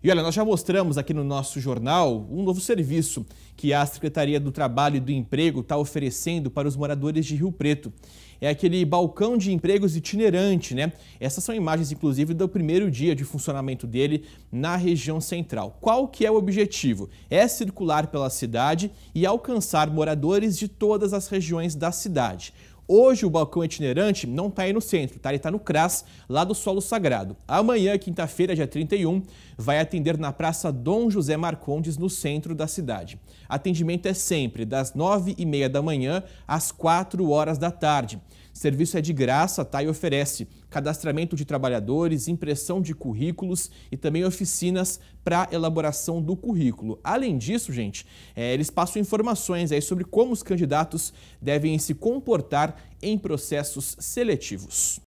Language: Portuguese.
E olha, nós já mostramos aqui no nosso jornal um novo serviço que a Secretaria do Trabalho e do Emprego está oferecendo para os moradores de Rio Preto. É aquele balcão de empregos itinerante, né? Essas são imagens, inclusive, do primeiro dia de funcionamento dele na região central. Qual que é o objetivo? É circular pela cidade e alcançar moradores de todas as regiões da cidade. Hoje o balcão itinerante não está aí no centro, tá? ele está no CRAS, lá do Solo Sagrado. Amanhã, quinta-feira, dia 31, vai atender na Praça Dom José Marcondes, no centro da cidade. Atendimento é sempre das 9h30 da manhã às 4 horas da tarde. Serviço é de graça, tá? E oferece cadastramento de trabalhadores, impressão de currículos e também oficinas para elaboração do currículo. Além disso, gente, é, eles passam informações aí sobre como os candidatos devem se comportar em processos seletivos.